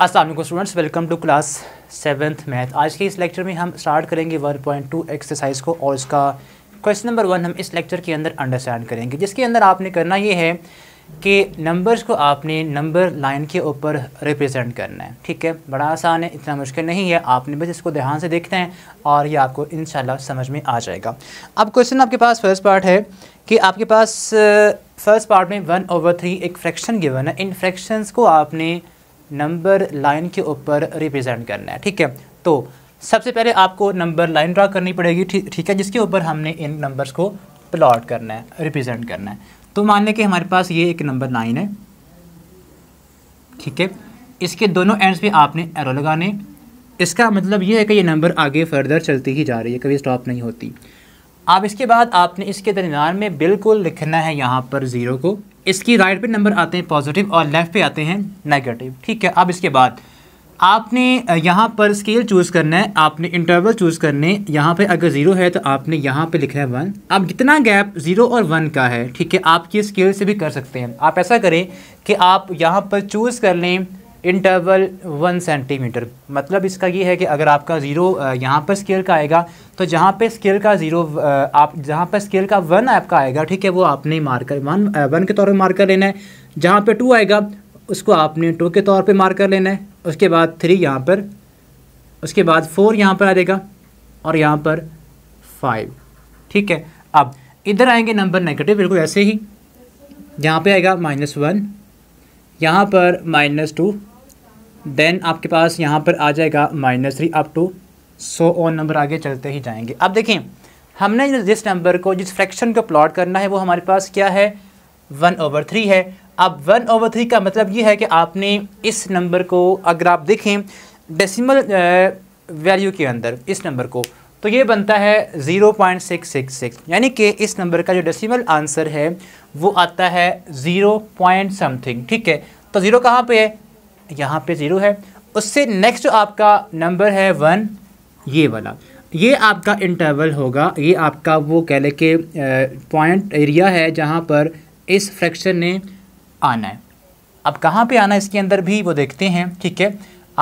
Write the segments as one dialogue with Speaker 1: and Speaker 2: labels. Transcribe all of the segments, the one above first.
Speaker 1: Aslam students welcome to class seventh math आज के इस लेक्चर में हम स्टार्ट करेंगे 1.2 एक्सरसाइज को और इसका क्वेश्चन नंबर वन हम इस लेक्चर के अंदर अंडरस्टैंड करेंगे जिसके अंदर आपने करना ये है कि नंबर्स को आपने नंबर लाइन के ऊपर रिप्रेजेंट करना है ठीक है बड़ा आसान है इतना मुश्किल नहीं है आपने बस इसको ध्यान से देखना है और ये आपको इन समझ में आ जाएगा अब क्वेश्चन आपके पास फर्स्ट पार्ट है कि आपके पास फर्स्ट पार्ट में वन ओवर थ्री एक फ्रैक्शन गिवन है इन फ्रैक्शंस को आपने नंबर लाइन के ऊपर रिप्रेजेंट करना है ठीक है तो सबसे पहले आपको नंबर लाइन ड्रा करनी पड़ेगी ठीक थी, है जिसके ऊपर हमने इन नंबर्स को प्लॉट करना है रिप्रेजेंट करना है तो मान लें कि हमारे पास ये एक नंबर लाइन है ठीक है इसके दोनों एंड्स पे आपने एरो लगाने इसका मतलब ये है कि ये नंबर आगे फर्दर चलती ही जा रही है कभी स्टॉप नहीं होती अब इसके बाद आपने इसके दरमियान में बिल्कुल लिखना है यहाँ पर ज़ीरो को इसकी राइट पे नंबर आते हैं पॉजिटिव और लेफ़्ट पे आते हैं नेगेटिव ठीक है अब इसके बाद आपने यहाँ पर स्केल चूज़ करना है आपने इंटरवल चूज़ करने यहाँ पे अगर ज़ीरो है तो आपने यहाँ पे लिखना है वन अब जितना गैप ज़ीरो और वन का है ठीक है आप ये स्केल से भी कर सकते हैं आप ऐसा करें कि आप यहाँ पर चूज़ कर लें इंटरवल वन सेंटीमीटर मतलब इसका ये है कि अगर आपका ज़ीरो यहाँ पर स्केल का आएगा तो जहाँ पे स्केल का ज़ीरो आप जहाँ पर स्केल का वन आपका आएगा ठीक है वो आपने मार्कर वन वन के तौर पे मार्कर लेना है जहाँ पे टू आएगा उसको आपने टू के तौर पे मार्कर लेना है उसके बाद थ्री यहाँ पर उसके बाद फोर यहाँ पर आ जाएगा और यहाँ पर फाइव ठीक है अब इधर आएंगे नंबर नेगेटिव बिल्कुल ऐसे ही यहाँ पर आएगा माइनस वन यहाँ पर माइनस टू देन आपके पास यहाँ पर आ जाएगा minus three up to so on number आगे चलते ही जाएंगे अब देखें हमने जिस नंबर को जिस फ्रैक्शन को प्लॉट करना है वो हमारे पास क्या है वन ओवर थ्री है अब वन ओवर थ्री का मतलब ये है कि आपने इस नंबर को अगर आप देखें डेसिमल वैल्यू के अंदर इस नंबर को तो ये बनता है 0.666 यानी कि इस नंबर का जो डेसिमल आंसर है वो आता है ज़ीरो पॉइंट समथिंग ठीक है तो ज़ीरो कहाँ पे है यहाँ पे ज़ीरो है उससे नेक्स्ट जो आपका नंबर है वन ये वाला ये आपका इंटरवल होगा ये आपका वो कह लें कि पॉइंट एरिया है जहाँ पर इस फ्रैक्शन ने आना है अब कहाँ पे आना है इसके अंदर भी वो देखते हैं ठीक है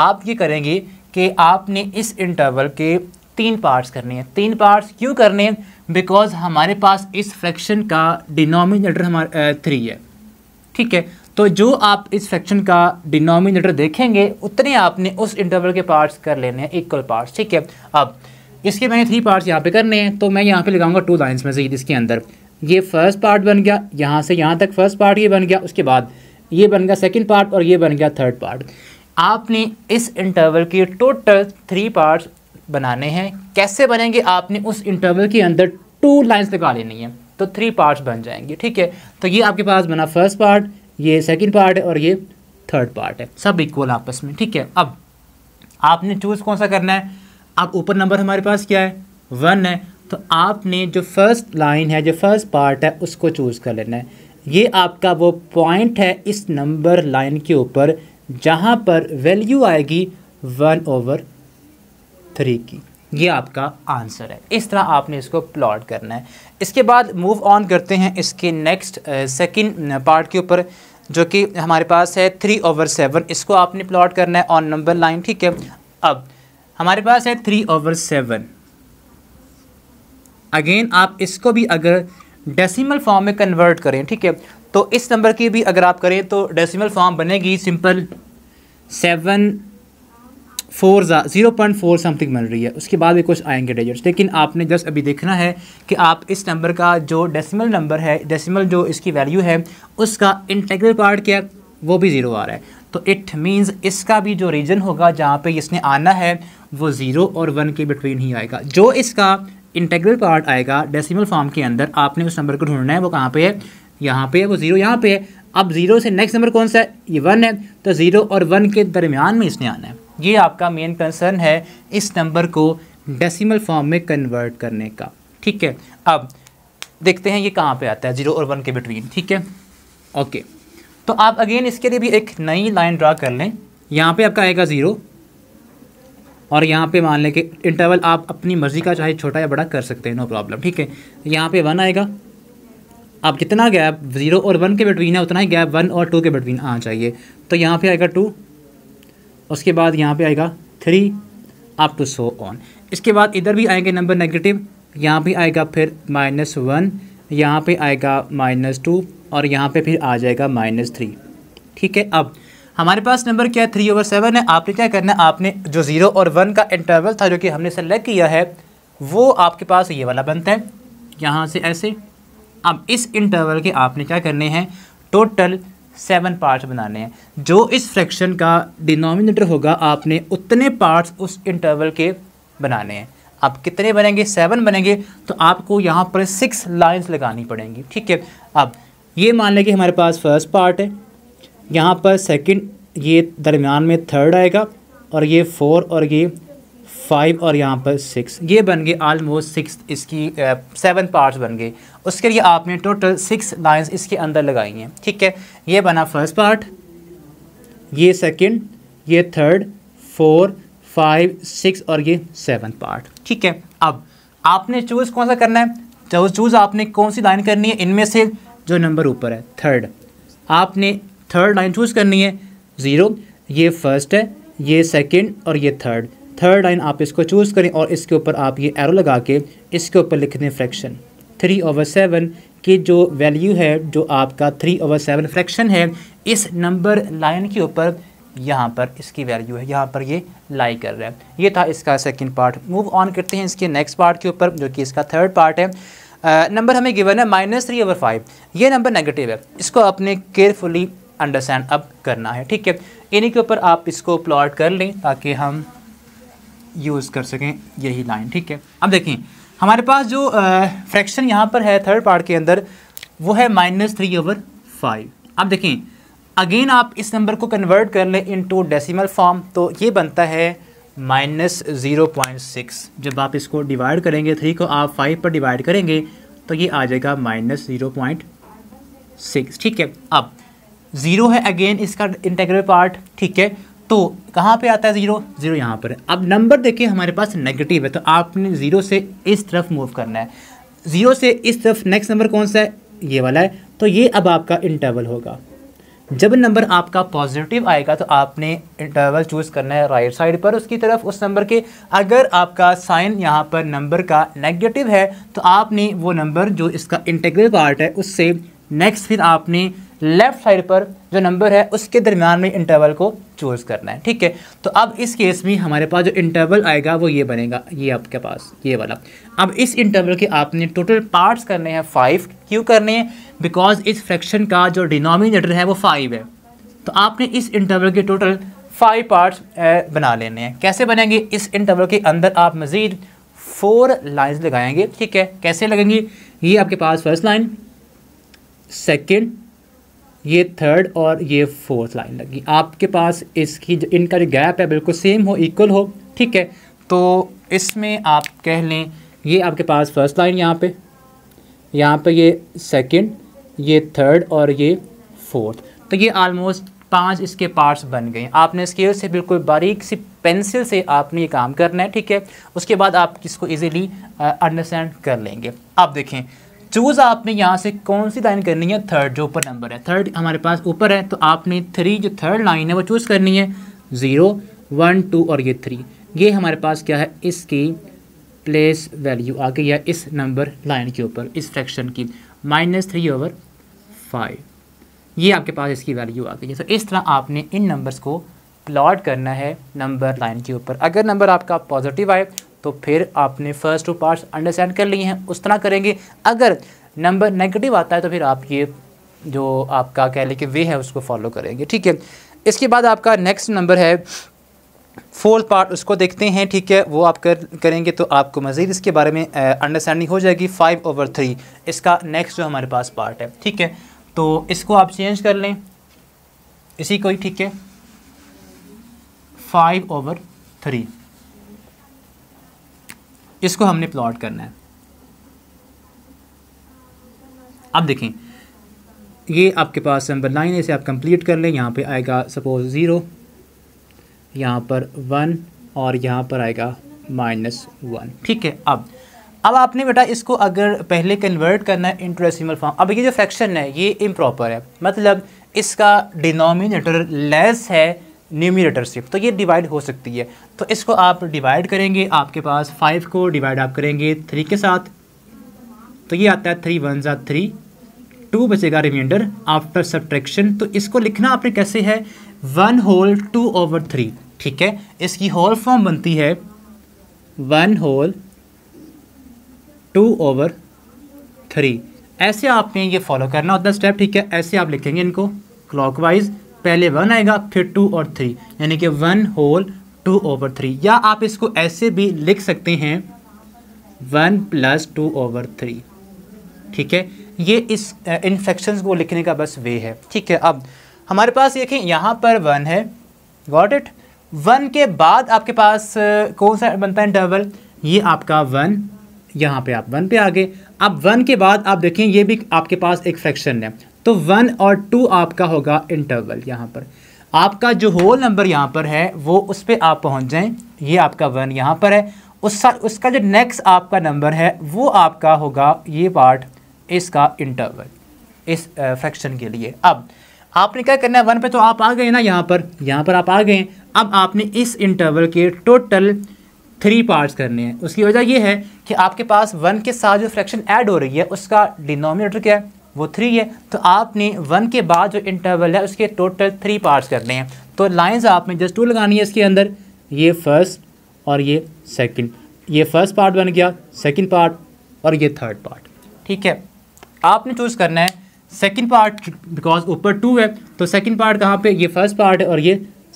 Speaker 1: आप ये करेंगे कि आपने इस इंटरवल के तीन पार्ट्स करने हैं तीन पार्ट्स क्यों करने हैं बिकॉज हमारे पास इस फ्रैक्शन का डिनोमिनेटर हमारा थ्री है ठीक है तो जो आप इस फ्रैक्शन का डिनोमिनेटर देखेंगे उतने आपने उस इंटरवल के पार्ट्स कर लेने हैं इक्वल पार्ट्स ठीक है अब इसके मैंने थ्री पार्ट्स यहाँ पे करने हैं तो मैं यहाँ पे लगाऊंगा टू लाइंस में से इसके अंदर ये फर्स्ट पार्ट बन गया यहाँ से यहाँ तक फर्स्ट पार्ट ये बन गया उसके बाद ये बन गया सेकेंड पार्ट और ये बन गया थर्ड पार्ट आपने इस इंटरवल के टोटल थ्री पार्ट्स बनाने हैं कैसे बनेंगे आपने उस इंटरवल के अंदर टू लाइन्स लगा लेनी है तो थ्री पार्ट्स बन जाएंगे ठीक है तो ये आपके पास बना फर्स्ट पार्ट ये सेकेंड पार्ट है और ये थर्ड पार्ट है सब इक्वल आपस में ठीक है अब आपने चूज़ कौन सा करना है अब ऊपर नंबर हमारे पास क्या है वन है तो आपने जो फर्स्ट लाइन है जो फर्स्ट पार्ट है उसको चूज़ कर लेना है ये आपका वो पॉइंट है इस नंबर लाइन के ऊपर जहाँ पर वैल्यू आएगी वन ओवर थ्री की ये आपका आंसर है इस तरह आपने इसको प्लॉट करना है इसके बाद मूव ऑन करते हैं इसके नेक्स्ट सेकंड पार्ट के ऊपर जो कि हमारे पास है थ्री ओवर सेवन इसको आपने प्लॉट करना है ऑन नंबर लाइन ठीक है अब हमारे पास है थ्री ओवर सेवन अगेन आप इसको भी अगर डेसिमल फॉर्म में कन्वर्ट करें ठीक है तो इस नंबर की भी अगर आप करें तो डेसिमल फॉर्म बनेगी simple seven four zero point four something मिल रही है उसके बाद भी कुछ आएंगे डिजिट्स लेकिन आपने जस्ट अभी देखना है कि आप इस नंबर का जो डेसिमल नंबर है डेसिमल जो इसकी वैल्यू है उसका इंटेग्रल पार्ट क्या वो भी ज़ीरो आ रहा है तो इट मीन्स इसका भी जो रीजन होगा जहाँ पे इसने आना है वो ज़ीरो और वन के बिटवीन ही आएगा जो इसका इंटेग्रल पार्ट आएगा डेसीमल फॉर्म के अंदर आपने उस नंबर को ढूंढना है वो कहाँ पर है यहाँ पर है वो ज़ीरो यहाँ पर है अब ज़ीरो से नेक्स्ट नंबर कौन सा है ये वन है तो ज़ीरो और वन के दरमियान में इसने आना है ये आपका मेन कंसर्न है इस नंबर को डेसिमल फॉर्म में कन्वर्ट करने का ठीक है अब देखते हैं ये कहाँ पे आता है जीरो और वन के बिटवीन ठीक है ओके तो आप अगेन इसके लिए भी एक नई लाइन ड्रा कर लें यहाँ पे आपका आएगा ज़ीरो और यहाँ पे मान लें कि इंटरवल आप अपनी मर्ज़ी का चाहे छोटा या बड़ा कर सकते हैं नो प्रॉब्लम ठीक है यहाँ पे वन आएगा आप जितना गैप ज़ीरो और वन के बिटवीन है उतना ही गैप वन और टू के बिटवीन आना चाहिए तो यहाँ पे आएगा टू उसके बाद यहाँ पे आएगा three up to so on इसके बाद इधर भी आएंगे नंबर नेगेटिव यहाँ भी आएगा फिर माइनस वन यहाँ पे आएगा माइनस टू और यहाँ पे फिर आ जाएगा माइनस थ्री ठीक है अब हमारे पास नंबर क्या है थ्री ओवर सेवन है आपने क्या करना है आपने जो ज़ीरो और वन का इंटरवल था जो कि हमने सेलेक्ट किया है वो आपके पास ये वाला बनता है यहाँ से ऐसे अब इस इंटरवल के आपने क्या करने हैं टोटल सेवन पार्ट्स बनाने हैं जो इस फ्रैक्शन का डिनोमिनेटर होगा आपने उतने पार्ट्स उस इंटरवल के बनाने हैं आप कितने बनेंगे सेवन बनेंगे तो आपको यहाँ पर सिक्स लाइंस लगानी पड़ेंगी ठीक है अब ये मान लें कि हमारे पास फर्स्ट पार्ट है यहाँ पर सेकंड ये दरमियान में थर्ड आएगा और ये फोर और ये फाइव और यहाँ पर सिक्स ये बन गए आलमोस्ट सिक्स इसकी सेवन पार्ट्स बन गए उसके लिए आपने टोटल सिक्स लाइन्स इसके अंदर लगाई हैं ठीक है ये बना फर्स्ट पार्ट ये सेकेंड ये थर्ड फोर फाइव सिक्स और ये सेवन पार्ट ठीक है अब आपने चूज़ कौन सा करना है चूज चूज़ आपने कौन सी लाइन करनी है इनमें से जो नंबर ऊपर है थर्ड आपने थर्ड लाइन चूज़ करनी है ज़ीरो ये फर्स्ट है ये सेकंड और ये थर्ड थर्ड लाइन आप इसको चूज़ करें और इसके ऊपर आप ये एरो लगा के इसके ऊपर लिख दें फ्रैक्शन थ्री ओवर सेवन की जो वैल्यू है जो आपका थ्री ओवर सेवन फ्रैक्शन है इस नंबर लाइन के ऊपर यहाँ पर इसकी वैल्यू है यहाँ पर ये लाई कर रहा है ये था इसका सेकंड पार्ट मूव ऑन करते हैं इसके नेक्स्ट पार्ट के ऊपर जो कि इसका थर्ड पार्ट है नंबर uh, हमें गिवन है माइनस थ्री ओवर फाइव ये नंबर नेगेटिव है इसको आपने केयरफुली अंडरस्टैंड अप करना है ठीक है इन्हीं के ऊपर आप इसको प्लॉट कर लें ताकि हम यूज़ कर सकें यही लाइन ठीक है अब देखें हमारे पास जो फ्रैक्शन यहाँ पर है थर्ड पार्ट के अंदर वो है माइनस थ्री ओवर फाइव अब देखें अगेन आप इस नंबर को कन्वर्ट कर लें इन टू डेसीमल फॉर्म तो ये बनता है माइनस ज़ीरो पॉइंट सिक्स जब आप इसको डिवाइड करेंगे थ्री को आप फाइव पर डिवाइड करेंगे तो ये आ जाएगा माइनस ज़ीरो पॉइंट सिक्स ठीक है अब ज़ीरो है अगेन इसका इंटेग्रल पार्ट ठीक है तो कहाँ पे आता है ज़ीरो ज़ीरो यहाँ पर अब नंबर देखिए हमारे पास नेगेटिव है तो आपने ज़ीरो से इस तरफ मूव करना है ज़ीरो से इस तरफ नेक्स्ट नंबर कौन सा है ये वाला है तो ये अब आपका इंटरवल होगा जब नंबर आपका पॉजिटिव आएगा तो आपने इंटरवल चूज़ करना है राइट साइड पर उसकी तरफ उस नंबर के अगर आपका साइन यहाँ पर नंबर का नेगेटिव है तो आपने वो नंबर जो इसका इंटेग्रल पार्ट है उससे नेक्स्ट फिर आपने लेफ्ट साइड पर जो नंबर है उसके दरमियान में इंटरवल को चूज़ करना है ठीक है तो अब इस केस में हमारे पास जो इंटरवल आएगा वो ये बनेगा ये आपके पास ये वाला अब इस इंटरवल के आपने टोटल पार्ट्स करने हैं फाइव क्यों करने हैं बिकॉज इस फ्रैक्शन का जो डिनोमिनेटर है वो फाइव है तो आपने इस इंटरवल के टोटल फाइव पार्ट्स बना लेने हैं कैसे बनेंगे इस इंटरवल के अंदर आप मज़ीद फोर लाइन्स लगाएंगे ठीक है कैसे लगेंगी ये आपके पास फर्स्ट लाइन सेकेंड ये थर्ड और ये फोर्थ लाइन लगी आपके पास इसकी इनका जो गैप है बिल्कुल सेम हो इक्वल हो ठीक है तो इसमें आप कह लें ये आपके पास फर्स्ट लाइन यहाँ पे यहाँ पे ये सेकंड ये थर्ड और ये फोर्थ तो ये आलमोस्ट पांच इसके पार्ट्स बन गए आपने स्केल से बिल्कुल बारीक सी पेंसिल से आपने ये काम करना है ठीक है उसके बाद आप इसको ईजिली अंडरस्टैंड कर लेंगे आप देखें चूज़ आपने यहाँ से कौन सी लाइन करनी है थर्ड जो ऊपर नंबर है थर्ड हमारे पास ऊपर है तो आपने थ्री जो थर्ड लाइन है वो चूज़ करनी है ज़ीरो वन टू और ये थ्री ये हमारे पास क्या है इसकी प्लेस वैल्यू आ गई है इस नंबर लाइन के ऊपर इस फ्रैक्शन की माइनस थ्री ओवर फाइव ये आपके पास इसकी वैल्यू आ गई है तो इस तरह आपने इन नंबर्स को प्लॉट करना है नंबर लाइन के ऊपर अगर नंबर आपका पॉजिटिव आए तो फिर आपने फर्स्ट टू पार्ट्स अंडरस्टैंड कर लिए हैं उस तरह करेंगे अगर नंबर नेगेटिव आता है तो फिर आप ये जो आपका कह लें कि वे है उसको फॉलो करेंगे ठीक है इसके बाद आपका नेक्स्ट नंबर है फोर्थ पार्ट उसको देखते हैं ठीक है वो आप कर करेंगे तो आपको मज़ीद इसके बारे में अंडरस्टैंडिंग हो जाएगी फाइव ओवर थ्री इसका नेक्स्ट जो हमारे पास पार्ट है ठीक है तो इसको आप चेंज कर लें इसी को ही ठीक है फाइव ओवर थ्री इसको हमने प्लॉट करना है अब देखें ये आपके पास नंबर नाइन है इसे आप कंप्लीट कर लें यहाँ पे आएगा सपोज ज़ीरो यहाँ पर वन और यहाँ पर आएगा माइनस वन ठीक है अब अब आपने बेटा इसको अगर पहले कन्वर्ट करना है इंटरेसिमल फॉर्म अब ये जो फ्रैक्शन है ये इम्प्रॉपर है मतलब इसका डिनोमिनेटर लेस है न्यूमिनेटर सिर्फ तो ये डिवाइड हो सकती है तो इसको आप डिवाइड करेंगे आपके पास फाइव को डिवाइड आप करेंगे थ्री के साथ तो ये आता है थ्री वन ज़ा थ्री टू बचेगा रिमाइंडर आफ्टर सब्ट्रैक्शन तो इसको लिखना आपने कैसे है one whole two over three ठीक है इसकी होल फॉर्म बनती है one whole two over three ऐसे आपने ये फॉलो करना होता है स्टेप ठीक है ऐसे आप लिखेंगे इनको क्लॉकवाइज पहले वन आएगा फिर टू और थ्री यानी कि one whole two over three या आप इसको ऐसे भी लिख सकते हैं one plus two over three ठीक है ये इस इन्फेक्शन को लिखने का बस वे है ठीक है अब हमारे पास देखें यहाँ पर वन है गॉट इट वन के बाद आपके पास कौन सा बनता है डबल ये आपका वन यहाँ पे आप वन पे आ गए अब वन के बाद आप देखें ये भी आपके पास एक फ्रैक्शन है तो वन और टू आपका होगा इंटरवल यहाँ पर आपका जो होल नंबर यहाँ पर है वो उस पर आप पहुँच जाएँ ये आपका वन यहाँ पर है उसका उसका जो नेक्स्ट आपका नंबर है वो आपका होगा ये पार्ट इसका इंटरवल इस फ्रैक्शन के लिए अब आपने क्या करना है वन पे तो आप आ गए ना यहाँ पर यहाँ पर आप आ गए अब आपने इस इंटरवल के टोटल थ्री पार्ट्स करने हैं उसकी वजह ये है कि आपके पास वन के साथ जो फ्रैक्शन ऐड हो रही है उसका डिनोमिनेटर क्या है वो थ्री है तो आपने वन के बाद जो इंटरवल है उसके टोटल थ्री पार्ट्स करने हैं तो लाइंस आपने जस्ट टू लगानी है इसके अंदर ये फर्स्ट और ये सेकंड ये फर्स्ट पार्ट बन गया सेकंड पार्ट और ये थर्ड पार्ट ठीक है आपने चूज़ करना है सेकंड पार्ट बिकॉज ऊपर टू है तो सेकंड पार्ट कहाँ पे ये फर्स्ट पार्ट है और ये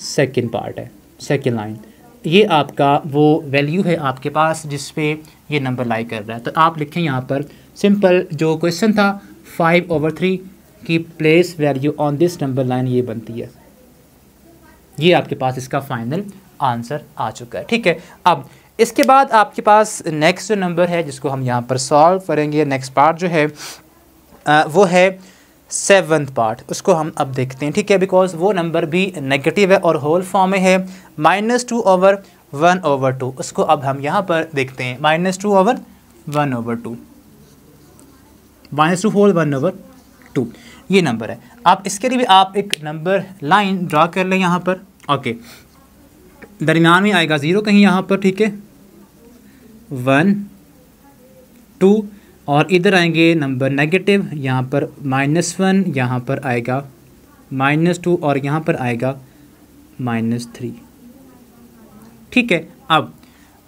Speaker 1: सेकंड पार्ट है सेकंड लाइन ये आपका वो वैल्यू है आपके पास जिसपे ये नंबर लाई कर रहा है तो आप लिखें यहाँ पर सिंपल जो क्वेश्चन था फाइव ओवर थ्री की place value on this number line ये बनती है ये आपके पास इसका फाइनल आंसर आ चुका है ठीक है अब इसके बाद आपके पास नेक्स्ट जो नंबर है जिसको हम यहाँ पर सॉल्व करेंगे नेक्स्ट पार्ट जो है वो है सेवन्थ पार्ट उसको हम अब देखते हैं ठीक है बिकॉज वो नंबर भी नेगेटिव है और होल फॉर्म में है minus two over one over two उसको अब हम यहाँ पर देखते हैं minus two over one over two minus two four one over two ये नंबर है आप इसके लिए भी आप एक नंबर लाइन ड्रा कर लें यहाँ पर ओके दरमियान में आएगा ज़ीरो कहीं यहाँ पर ठीक है वन टू और इधर आएंगे नंबर नेगेटिव यहाँ पर माइनस वन यहाँ पर आएगा माइनस टू और यहाँ पर आएगा माइनस थ्री ठीक है अब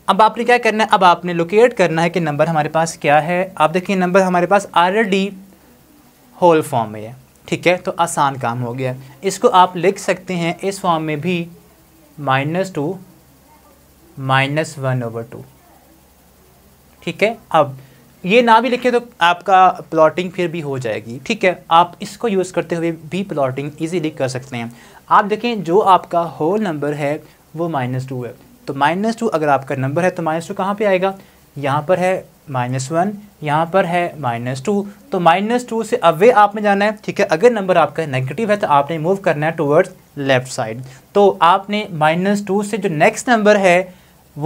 Speaker 1: अब आपने क्या करना है अब आपने लोकेट करना है कि नंबर हमारे पास क्या है आप देखिए नंबर हमारे पास डी होल फॉर्म में है ठीक है तो आसान काम हो गया इसको आप लिख सकते हैं इस फॉर्म में भी minus two minus one over two ठीक है अब ये ना भी लिखे तो आपका प्लॉटिंग फिर भी हो जाएगी ठीक है आप इसको यूज़ करते हुए भी प्लॉटिंग ईजीली कर सकते हैं आप देखें जो आपका होल नंबर है वो माइनस टू है तो माइनस टू अगर आपका नंबर है तो माइनस टू कहाँ पर आएगा यहाँ पर है माइनस वन यहाँ पर है माइनस टू तो माइनस टू से अवे आपने जाना है ठीक है अगर नंबर आपका नेगेटिव है तो आपने मूव करना है टूवर्ड्स लेफ्ट साइड तो आपने माइनस टू से जो नेक्स्ट नंबर है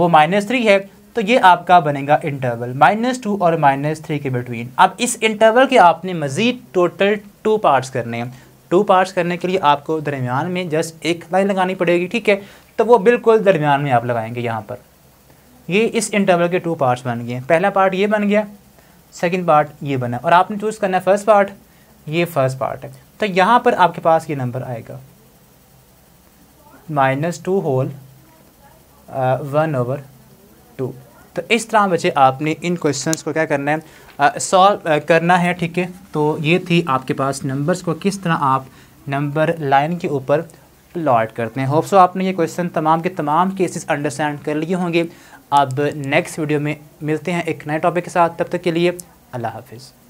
Speaker 1: वो माइनस थ्री है तो ये आपका बनेगा इंटरवल माइनस टू और माइनस थ्री के बिटवीन अब इस इंटरवल के आपने मज़ीद टोटल टू पार्ट्स करने हैं टू पार्ट्स करने के लिए आपको दरमियान में जस्ट एक लाइन लगानी पड़ेगी ठीक है तो वो बिल्कुल दरमियान में आप लगाएंगे यहाँ पर ये इस इंटरवल के टू पार्ट्स बन गए पहला पार्ट ये बन गया सेकंड पार्ट ये बना और आपने चूज़ करना है फर्स्ट पार्ट ये फर्स्ट पार्ट है तो यहाँ पर आपके पास ये नंबर आएगा minus two whole one over two तो इस तरह बचे आपने इन क्वेश्चंस को क्या करना है सॉल्व uh, uh, करना है ठीक है तो ये थी आपके पास नंबर्स को किस तरह आप नंबर लाइन के ऊपर लॉट करते हैं होप सो आपने ये क्वेश्चन तमाम के तमाम केसेस अंडरस्टैंड कर लिए होंगे अब नेक्स्ट वीडियो में मिलते हैं एक नए टॉपिक के साथ तब तक के लिए अल्लाह हाफिज़